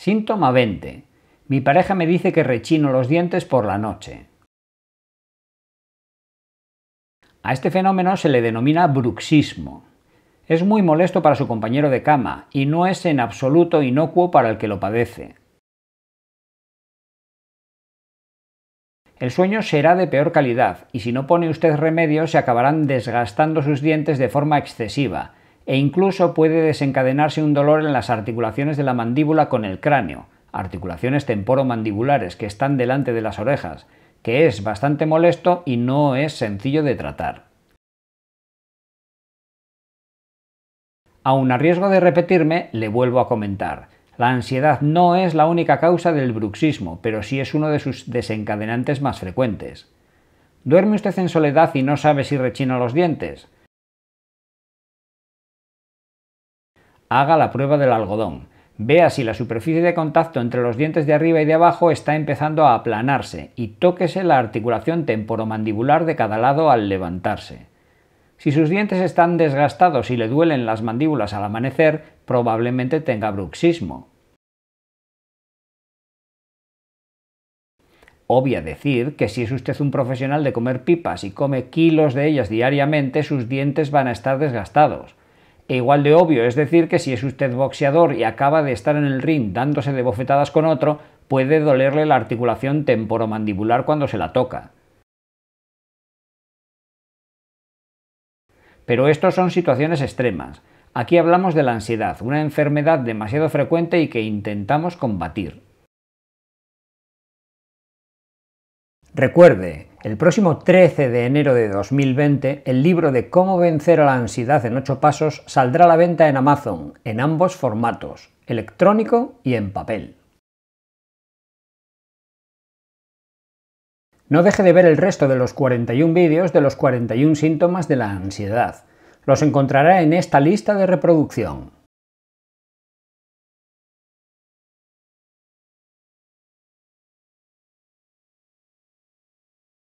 Síntoma 20. Mi pareja me dice que rechino los dientes por la noche. A este fenómeno se le denomina bruxismo. Es muy molesto para su compañero de cama y no es en absoluto inocuo para el que lo padece. El sueño será de peor calidad y si no pone usted remedio se acabarán desgastando sus dientes de forma excesiva, e incluso puede desencadenarse un dolor en las articulaciones de la mandíbula con el cráneo, articulaciones temporomandibulares que están delante de las orejas, que es bastante molesto y no es sencillo de tratar. Aun a riesgo de repetirme, le vuelvo a comentar. La ansiedad no es la única causa del bruxismo, pero sí es uno de sus desencadenantes más frecuentes. ¿Duerme usted en soledad y no sabe si rechina los dientes? haga la prueba del algodón. Vea si la superficie de contacto entre los dientes de arriba y de abajo está empezando a aplanarse y tóquese la articulación temporomandibular de cada lado al levantarse. Si sus dientes están desgastados y le duelen las mandíbulas al amanecer, probablemente tenga bruxismo. Obvia decir que si es usted un profesional de comer pipas y come kilos de ellas diariamente, sus dientes van a estar desgastados. E igual de obvio. Es decir, que si es usted boxeador y acaba de estar en el ring dándose de bofetadas con otro, puede dolerle la articulación temporomandibular cuando se la toca. Pero estos son situaciones extremas. Aquí hablamos de la ansiedad, una enfermedad demasiado frecuente y que intentamos combatir. Recuerde, el próximo 13 de enero de 2020, el libro de Cómo vencer a la ansiedad en 8 pasos saldrá a la venta en Amazon, en ambos formatos, electrónico y en papel. No deje de ver el resto de los 41 vídeos de los 41 síntomas de la ansiedad. Los encontrará en esta lista de reproducción.